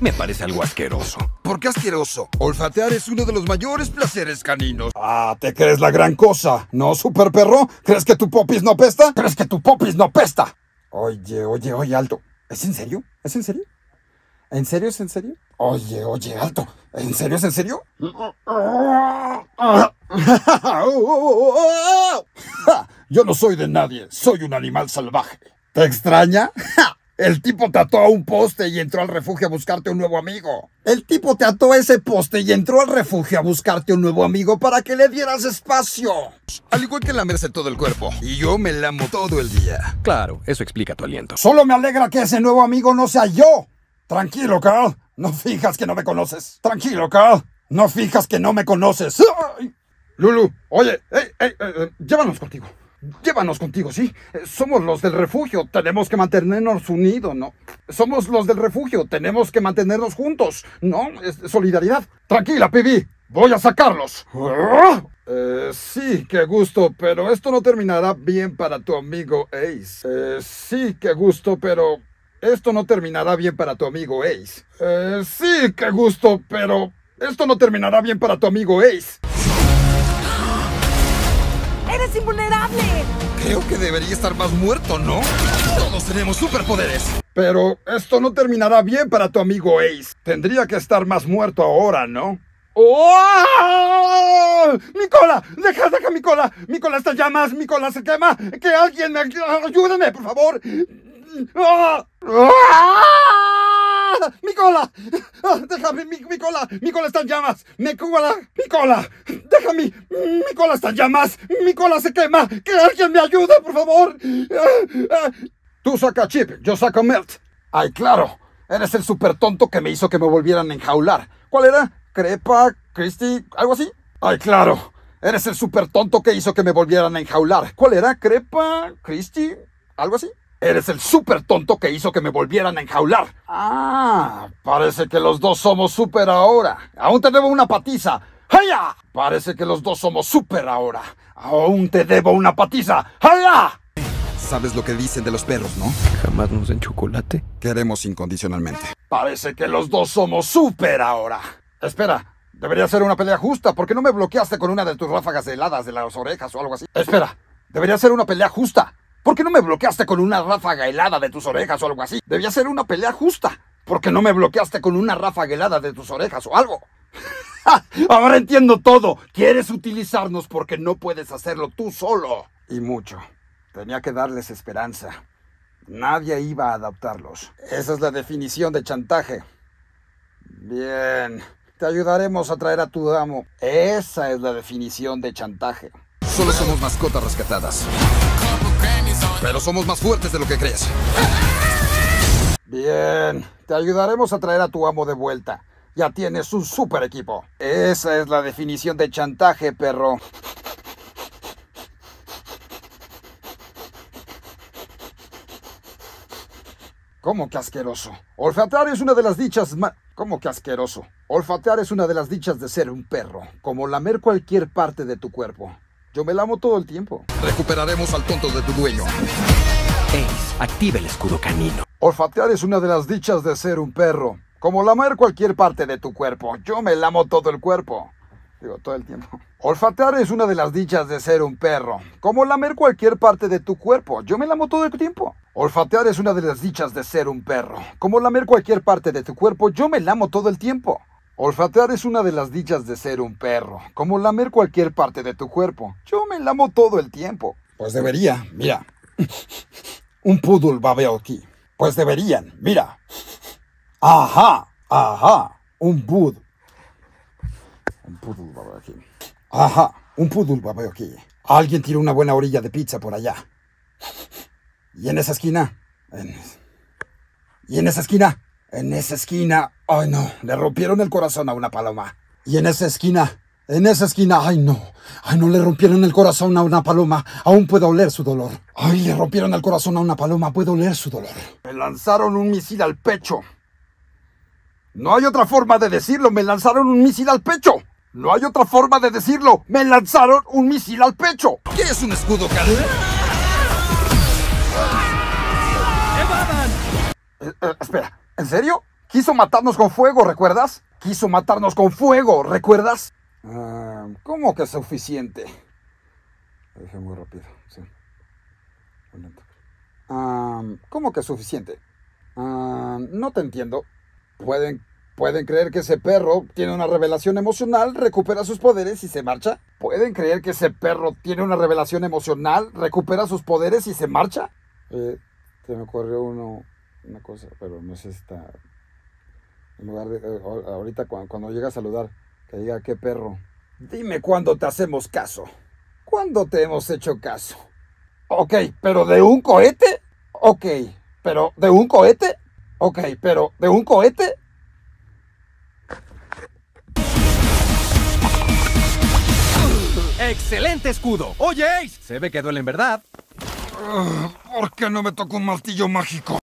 Me parece algo asqueroso. ¿Por qué asqueroso? Olfatear es uno de los mayores placeres caninos. Ah, ¿te crees la gran cosa? ¿No, super perro? ¿Crees que tu popis no pesta? ¿Crees que tu popis no pesta? Oye, oye, oye, alto. ¿Es en serio? ¿Es en serio? ¿En serio es en serio? Oye, oye, alto. ¿En serio es en serio? Yo no soy de nadie, soy un animal salvaje. ¿Te extraña? El tipo te ató a un poste y entró al refugio a buscarte un nuevo amigo. El tipo te ató a ese poste y entró al refugio a buscarte un nuevo amigo para que le dieras espacio. Al igual que lamerse todo el cuerpo. Y yo me lamo todo el día. Claro, eso explica tu aliento. Solo me alegra que ese nuevo amigo no sea yo. Tranquilo, Carl. No fijas que no me conoces. Tranquilo, Carl. No fijas que no me conoces. Lulu, oye, hey, eh, eh, llévanos contigo. Llévanos contigo, ¿sí? Eh, somos los del refugio, tenemos que mantenernos unidos, ¿no? Somos los del refugio, tenemos que mantenernos juntos, ¿no? Es solidaridad. Tranquila, Pibi, voy a sacarlos. Eh, sí, qué gusto, pero esto no terminará bien para tu amigo Ace. Eh, sí, qué gusto, pero esto no terminará bien para tu amigo Ace. sí, qué gusto, pero esto no terminará bien para tu amigo Ace invulnerable. Creo que debería estar más muerto, ¿no? Todos tenemos superpoderes. Pero esto no terminará bien para tu amigo Ace. Tendría que estar más muerto ahora, ¿no? ¡Oh! ¡Mi cola! ¡Deja, deja mi cola! ¡Mi cola está llamas! ¡Mi cola se quema! ¡Que alguien me ayúdeme, por favor! ¡Oh! ¡Mi cola! Ah, ¡Déjame! Mi, cola! ¡Mi cola está en llamas! ¡Mi cola! ¡Mi cola! ¡Déjame! ¡Mi cola está en llamas! ¡Mi cola se quema! ¡Que alguien me ayude, por favor! Ah, ah. Tú saca chip, yo saco melt. ¡Ay, claro! Eres el super tonto que me hizo que me volvieran a enjaular. ¿Cuál era? ¿Crepa? ¿Christy? ¿Algo así? ¡Ay, claro! Eres el super tonto que hizo que me volvieran a enjaular. ¿Cuál era? ¿Crepa? ¿Christy? ¿Algo así? Eres el súper tonto que hizo que me volvieran a enjaular. Ah. ah, parece que los dos somos súper ahora. Aún te debo una patiza. ¡Haya! Parece que los dos somos súper ahora. Aún te debo una patiza. ¡Haya! Sabes lo que dicen de los perros, ¿no? Jamás nos den chocolate. Queremos incondicionalmente. Parece que los dos somos súper ahora. Espera, debería ser una pelea justa. ¿Por qué no me bloqueaste con una de tus ráfagas heladas de las orejas o algo así? Espera, debería ser una pelea justa. ¿Por qué no me bloqueaste con una ráfaga helada de tus orejas o algo así? Debía ser una pelea justa. ¿Por qué no me bloqueaste con una ráfaga helada de tus orejas o algo? Ahora entiendo todo. Quieres utilizarnos porque no puedes hacerlo tú solo. Y mucho. Tenía que darles esperanza. Nadie iba a adaptarlos. Esa es la definición de chantaje. Bien. Te ayudaremos a traer a tu amo. Esa es la definición de chantaje. Solo somos mascotas rescatadas. Pero somos más fuertes de lo que crees. Bien, te ayudaremos a traer a tu amo de vuelta. Ya tienes un super equipo. Esa es la definición de chantaje, perro. ¿Cómo que asqueroso? Olfatear es una de las dichas más... ¿Cómo que asqueroso? Olfatear es una de las dichas de ser un perro, como lamer cualquier parte de tu cuerpo. Yo me lamo todo el tiempo. Recuperaremos al tonto de tu dueño. Ace, activa el escudo canino. Olfatear es una de las dichas de ser un perro. Como lamer cualquier parte de tu cuerpo. Yo me lamo todo el cuerpo. Digo, todo el tiempo. Olfatear es una de las dichas de ser un perro. Como lamer cualquier parte de tu cuerpo. Yo me lamo todo el tiempo. Olfatear es una de las dichas de ser un perro. Como lamer cualquier parte de tu cuerpo. Yo me lamo todo el tiempo. Olfatear es una de las dichas de ser un perro, como lamer cualquier parte de tu cuerpo. Yo me lamo todo el tiempo. Pues debería, mira. un poodle babeo aquí. Pues deberían, mira. Ajá, ajá, un bud. Un poodle babeo aquí. Ajá, un poodle babeo aquí. Alguien tiró una buena orilla de pizza por allá. Y en esa esquina. Y en esa esquina. En esa esquina, ay no, le rompieron el corazón a una paloma. Y en esa esquina, en esa esquina, ay no, ay no, le rompieron el corazón a una paloma, aún puedo oler su dolor. Ay, le rompieron el corazón a una paloma, puedo oler su dolor. Me lanzaron un misil al pecho. No hay otra forma de decirlo, me lanzaron un misil al pecho. No hay otra forma de decirlo, me lanzaron un misil al pecho. ¿Qué es un escudo, Carl? Eh, eh, espera, ¿En serio? Quiso matarnos con fuego, ¿recuerdas? Quiso matarnos con fuego, ¿recuerdas? Ah, ¿Cómo que suficiente? Lo dije muy rápido, sí. Ah, ¿Cómo que suficiente? Ah, no te entiendo. ¿Pueden, ¿Pueden creer que ese perro tiene una revelación emocional, recupera sus poderes y se marcha? ¿Pueden creer que ese perro tiene una revelación emocional, recupera sus poderes y se marcha? Eh, se me ocurrió uno una cosa, pero no es esta. En lugar de, eh, ahorita cuando, llega a saludar, que diga, qué perro. Dime cuándo te hacemos caso. ¿Cuándo te hemos hecho caso? Ok, pero de un cohete. Ok, pero de un cohete. Ok, pero de un cohete. Excelente escudo. Oye, se ve que duele en verdad. Ah, ¿Por qué no me tocó un martillo mágico?